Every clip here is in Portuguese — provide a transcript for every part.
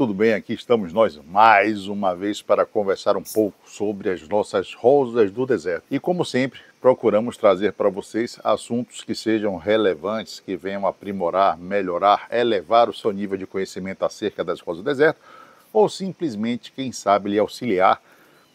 tudo bem? Aqui estamos nós mais uma vez para conversar um pouco sobre as nossas rosas do deserto. E como sempre, procuramos trazer para vocês assuntos que sejam relevantes, que venham aprimorar, melhorar, elevar o seu nível de conhecimento acerca das rosas do deserto, ou simplesmente, quem sabe, lhe auxiliar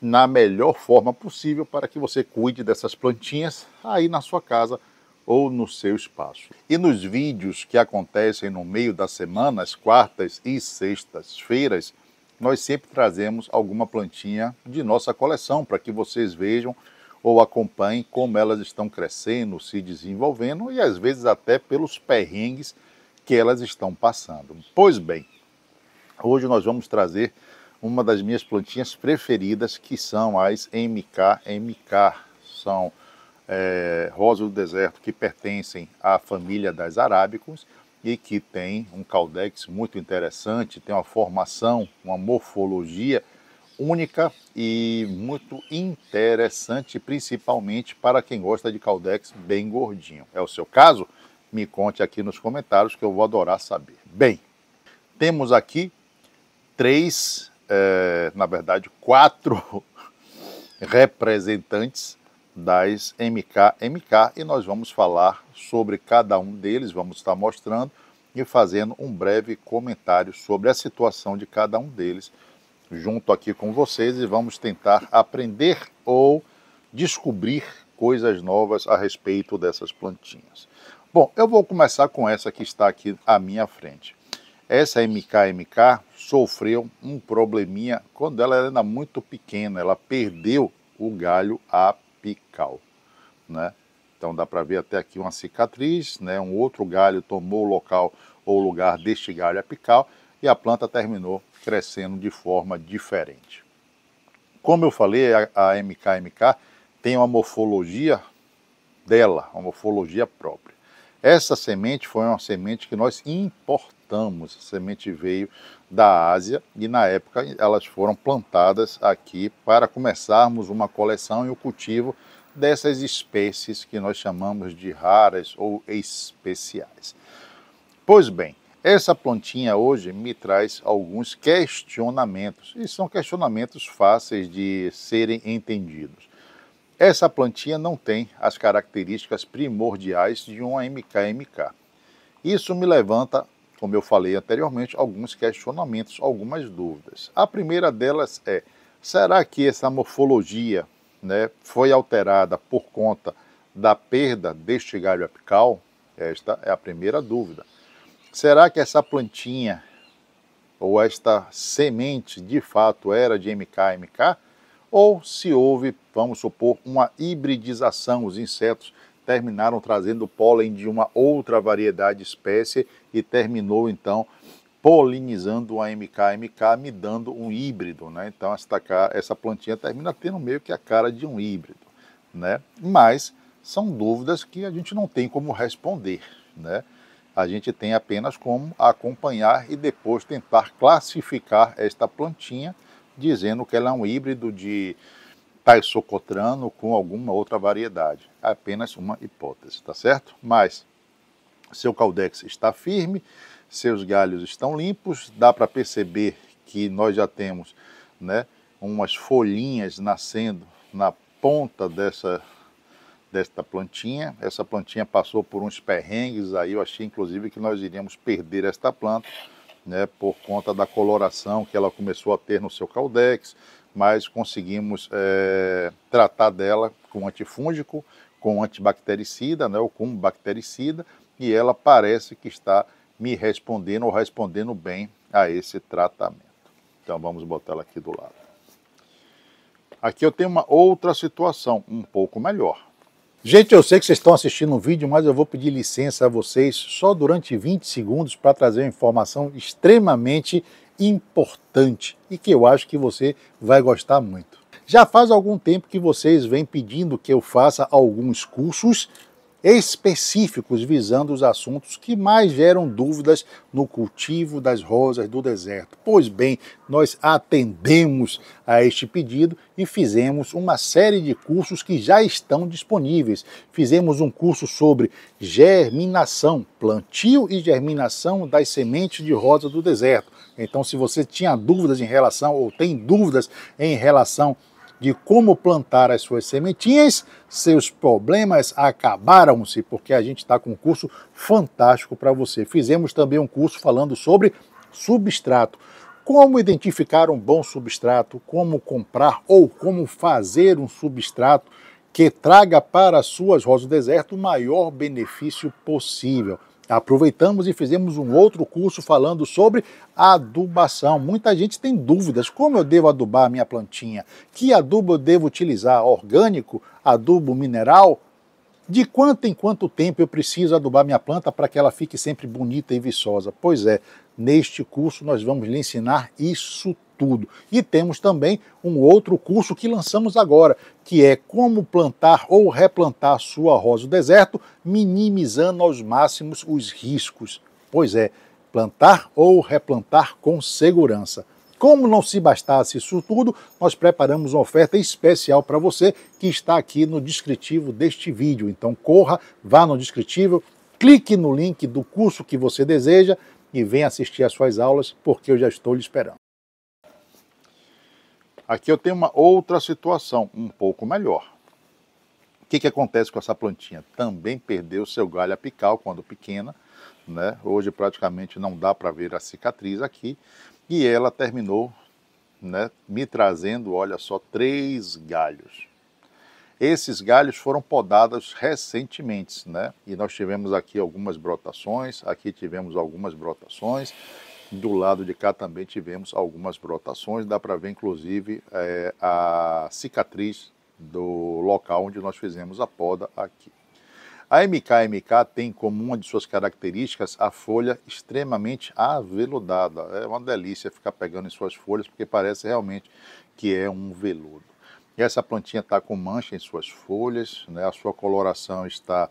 na melhor forma possível para que você cuide dessas plantinhas aí na sua casa ou no seu espaço. E nos vídeos que acontecem no meio da semana, quartas e sextas-feiras, nós sempre trazemos alguma plantinha de nossa coleção para que vocês vejam ou acompanhem como elas estão crescendo, se desenvolvendo e às vezes até pelos perrengues que elas estão passando. Pois bem, hoje nós vamos trazer uma das minhas plantinhas preferidas, que são as MK MK. São é, rosas do deserto que pertencem à família das arábicos e que tem um caldex muito interessante, tem uma formação, uma morfologia única e muito interessante, principalmente para quem gosta de caldex bem gordinho. É o seu caso? Me conte aqui nos comentários que eu vou adorar saber. Bem, temos aqui três, é, na verdade, quatro representantes das MK MK e nós vamos falar sobre cada um deles, vamos estar mostrando e fazendo um breve comentário sobre a situação de cada um deles junto aqui com vocês e vamos tentar aprender ou descobrir coisas novas a respeito dessas plantinhas. Bom, eu vou começar com essa que está aqui à minha frente. Essa MKMK sofreu um probleminha quando ela era muito pequena, ela perdeu o galho à apical, né? Então dá para ver até aqui uma cicatriz, né? Um outro galho tomou o local ou lugar deste galho apical e a planta terminou crescendo de forma diferente. Como eu falei, a, a MKMK tem uma morfologia dela, uma morfologia própria. Essa semente foi uma semente que nós importamos plantamos, a semente veio da Ásia e na época elas foram plantadas aqui para começarmos uma coleção e o cultivo dessas espécies que nós chamamos de raras ou especiais. Pois bem, essa plantinha hoje me traz alguns questionamentos e são questionamentos fáceis de serem entendidos. Essa plantinha não tem as características primordiais de uma MKMK. Isso me levanta como eu falei anteriormente, alguns questionamentos, algumas dúvidas. A primeira delas é: será que essa morfologia né, foi alterada por conta da perda deste galho apical? Esta é a primeira dúvida. Será que essa plantinha ou esta semente de fato era de MK-MK? Ou se houve, vamos supor, uma hibridização, os insetos terminaram trazendo pólen de uma outra variedade espécie e terminou então polinizando a MKMK, me dando um híbrido. Né? Então essa plantinha termina tendo meio que a cara de um híbrido. Né? Mas são dúvidas que a gente não tem como responder. Né? A gente tem apenas como acompanhar e depois tentar classificar esta plantinha, dizendo que ela é um híbrido de taisocotrano tá socotrano com alguma outra variedade. É apenas uma hipótese, tá certo? Mas seu caldex está firme, seus galhos estão limpos, dá para perceber que nós já temos né, umas folhinhas nascendo na ponta dessa, desta plantinha. Essa plantinha passou por uns perrengues aí, eu achei inclusive que nós iríamos perder esta planta, né, por conta da coloração que ela começou a ter no seu caldex, mas conseguimos é, tratar dela com antifúngico, com antibactericida, né, ou com bactericida, e ela parece que está me respondendo ou respondendo bem a esse tratamento. Então vamos botar ela aqui do lado. Aqui eu tenho uma outra situação um pouco melhor. Gente, eu sei que vocês estão assistindo o um vídeo, mas eu vou pedir licença a vocês só durante 20 segundos para trazer uma informação extremamente importante e que eu acho que você vai gostar muito. Já faz algum tempo que vocês vêm pedindo que eu faça alguns cursos específicos visando os assuntos que mais geram dúvidas no cultivo das rosas do deserto. Pois bem, nós atendemos a este pedido e fizemos uma série de cursos que já estão disponíveis. Fizemos um curso sobre germinação, plantio e germinação das sementes de rosa do deserto. Então, se você tinha dúvidas em relação ou tem dúvidas em relação de como plantar as suas sementinhas, seus problemas acabaram-se, porque a gente está com um curso fantástico para você. Fizemos também um curso falando sobre substrato. Como identificar um bom substrato, como comprar ou como fazer um substrato que traga para suas rosas do deserto o maior benefício possível aproveitamos e fizemos um outro curso falando sobre adubação. Muita gente tem dúvidas: como eu devo adubar a minha plantinha? Que adubo eu devo utilizar? Orgânico? Adubo mineral? De quanto em quanto tempo eu preciso adubar minha planta para que ela fique sempre bonita e viçosa? Pois é, neste curso nós vamos lhe ensinar isso tudo. E temos também um outro curso que lançamos agora, que é como plantar ou replantar sua rosa do deserto, minimizando aos máximos os riscos. Pois é, plantar ou replantar com segurança. Como não se bastasse isso tudo, nós preparamos uma oferta especial para você que está aqui no descritivo deste vídeo. Então corra, vá no descritivo, clique no link do curso que você deseja e venha assistir às suas aulas, porque eu já estou lhe esperando. Aqui eu tenho uma outra situação, um pouco melhor. O que, que acontece com essa plantinha? Também perdeu seu galho apical quando pequena, né? Hoje praticamente não dá para ver a cicatriz aqui. E ela terminou né, me trazendo, olha só, três galhos. Esses galhos foram podados recentemente, né? E nós tivemos aqui algumas brotações, aqui tivemos algumas brotações. Do lado de cá também tivemos algumas brotações, dá para ver inclusive é, a cicatriz do local onde nós fizemos a poda aqui. A MKMK tem como uma de suas características a folha extremamente aveludada. É uma delícia ficar pegando em suas folhas porque parece realmente que é um veludo. E essa plantinha está com mancha em suas folhas, né? a sua coloração está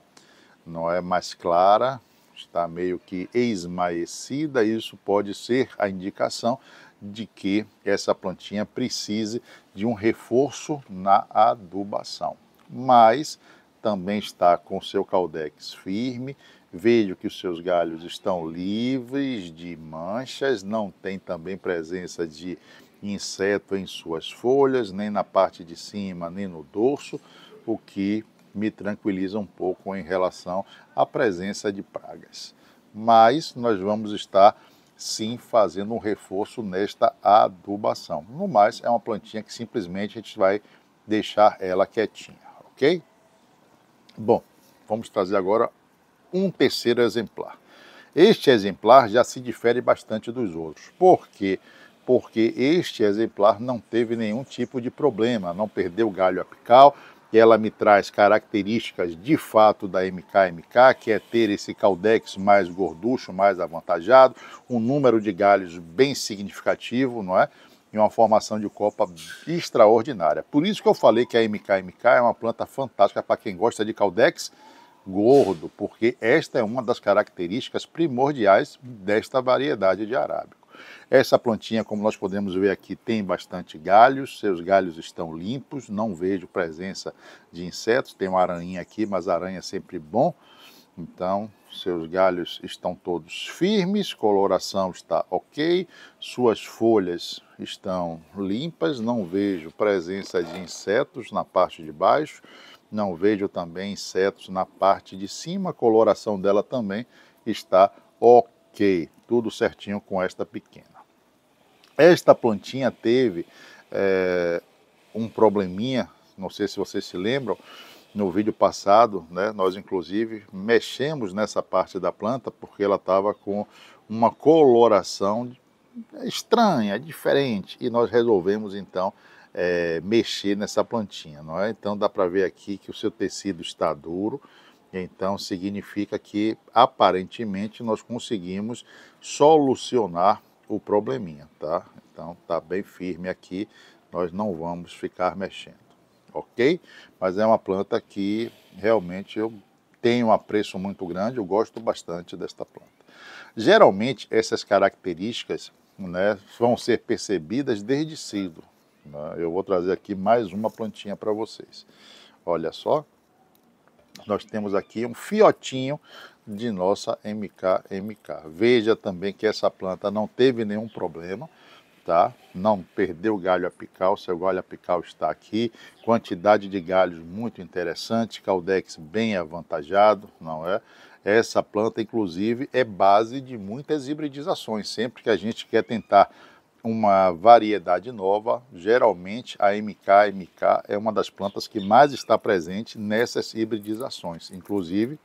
não é mais clara, está meio que esmaecida, isso pode ser a indicação de que essa plantinha precise de um reforço na adubação. Mas também está com seu caldex firme, vejo que os seus galhos estão livres de manchas, não tem também presença de inseto em suas folhas, nem na parte de cima, nem no dorso, o que me tranquiliza um pouco em relação à presença de pragas. Mas nós vamos estar sim fazendo um reforço nesta adubação. No mais, é uma plantinha que simplesmente a gente vai deixar ela quietinha, ok? Bom, vamos trazer agora um terceiro exemplar. Este exemplar já se difere bastante dos outros. Por quê? Porque este exemplar não teve nenhum tipo de problema, não perdeu galho apical, ela me traz características de fato da MKMK, que é ter esse caldex mais gorducho, mais avantajado, um número de galhos bem significativo, não é? E uma formação de copa extraordinária. Por isso que eu falei que a MKMK é uma planta fantástica para quem gosta de caldex gordo, porque esta é uma das características primordiais desta variedade de arábico. Essa plantinha, como nós podemos ver aqui, tem bastante galhos, seus galhos estão limpos, não vejo presença de insetos, tem uma aranha aqui, mas aranha é sempre bom. Então, seus galhos estão todos firmes, coloração está ok, suas folhas estão limpas, não vejo presença de insetos na parte de baixo, não vejo também insetos na parte de cima, a coloração dela também está ok tudo certinho com esta pequena. Esta plantinha teve é, um probleminha, não sei se vocês se lembram, no vídeo passado, né, nós inclusive mexemos nessa parte da planta porque ela estava com uma coloração estranha, diferente, e nós resolvemos então é, mexer nessa plantinha, não é? Então dá para ver aqui que o seu tecido está duro, então significa que aparentemente nós conseguimos solucionar o probleminha, tá? Então tá bem firme aqui, nós não vamos ficar mexendo, ok? Mas é uma planta que realmente eu tenho um apreço muito grande, eu gosto bastante desta planta. Geralmente essas características né, vão ser percebidas desde cedo. Né? Eu vou trazer aqui mais uma plantinha para vocês. Olha só, nós temos aqui um fiotinho de nossa MK MK. Veja também que essa planta não teve nenhum problema, tá? Não perdeu galho apical, seu galho apical está aqui. Quantidade de galhos muito interessante, caldex bem avantajado, não é? Essa planta, inclusive, é base de muitas hibridizações. Sempre que a gente quer tentar uma variedade nova, geralmente a MK MK é uma das plantas que mais está presente nessas hibridizações. Inclusive,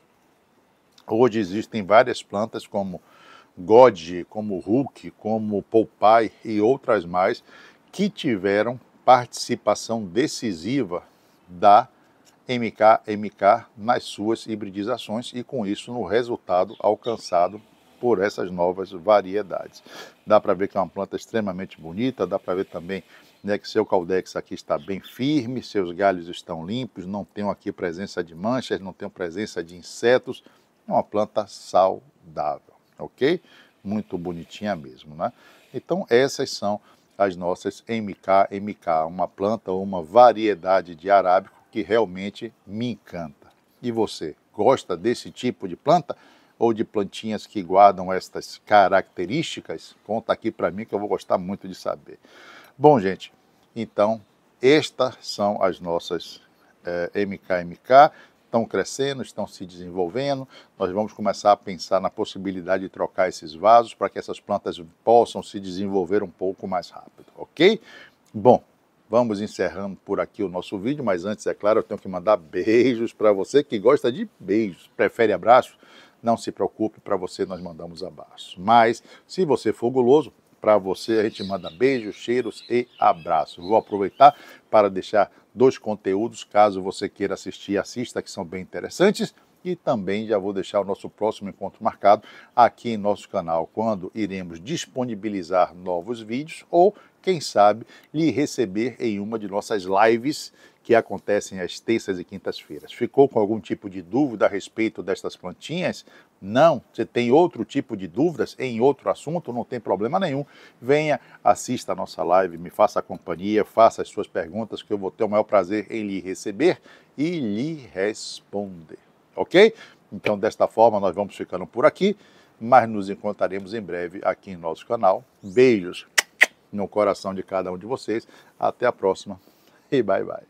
hoje existem várias plantas como God como Hulk, como Poupai e outras mais que tiveram participação decisiva da MK MK nas suas hibridizações e com isso no resultado alcançado por essas novas variedades. Dá para ver que é uma planta extremamente bonita, dá para ver também né, que seu caldex aqui está bem firme, seus galhos estão limpos, não tem aqui presença de manchas, não tem presença de insetos. É uma planta saudável, ok? Muito bonitinha mesmo, né? Então essas são as nossas MK, MK, uma planta ou uma variedade de arábico que realmente me encanta. E você, gosta desse tipo de planta? ou de plantinhas que guardam estas características? Conta aqui para mim que eu vou gostar muito de saber. Bom, gente, então estas são as nossas eh, MKMK. Estão crescendo, estão se desenvolvendo. Nós vamos começar a pensar na possibilidade de trocar esses vasos para que essas plantas possam se desenvolver um pouco mais rápido, ok? Bom, Vamos encerrando por aqui o nosso vídeo, mas antes, é claro, eu tenho que mandar beijos para você que gosta de beijos. Prefere abraço? não se preocupe, para você nós mandamos abraço. Mas se você for guloso, para você a gente manda beijos, cheiros e abraços. Vou aproveitar para deixar dois conteúdos, caso você queira assistir, assista, que são bem interessantes. E também já vou deixar o nosso próximo encontro marcado aqui em nosso canal, quando iremos disponibilizar novos vídeos ou, quem sabe, lhe receber em uma de nossas lives que acontecem às terças e quintas-feiras. Ficou com algum tipo de dúvida a respeito destas plantinhas? Não? Você tem outro tipo de dúvidas em outro assunto? Não tem problema nenhum. Venha, assista a nossa live, me faça companhia, faça as suas perguntas, que eu vou ter o maior prazer em lhe receber e lhe responder ok? Então, desta forma, nós vamos ficando por aqui, mas nos encontraremos em breve aqui em nosso canal. Beijos no coração de cada um de vocês. Até a próxima e bye bye.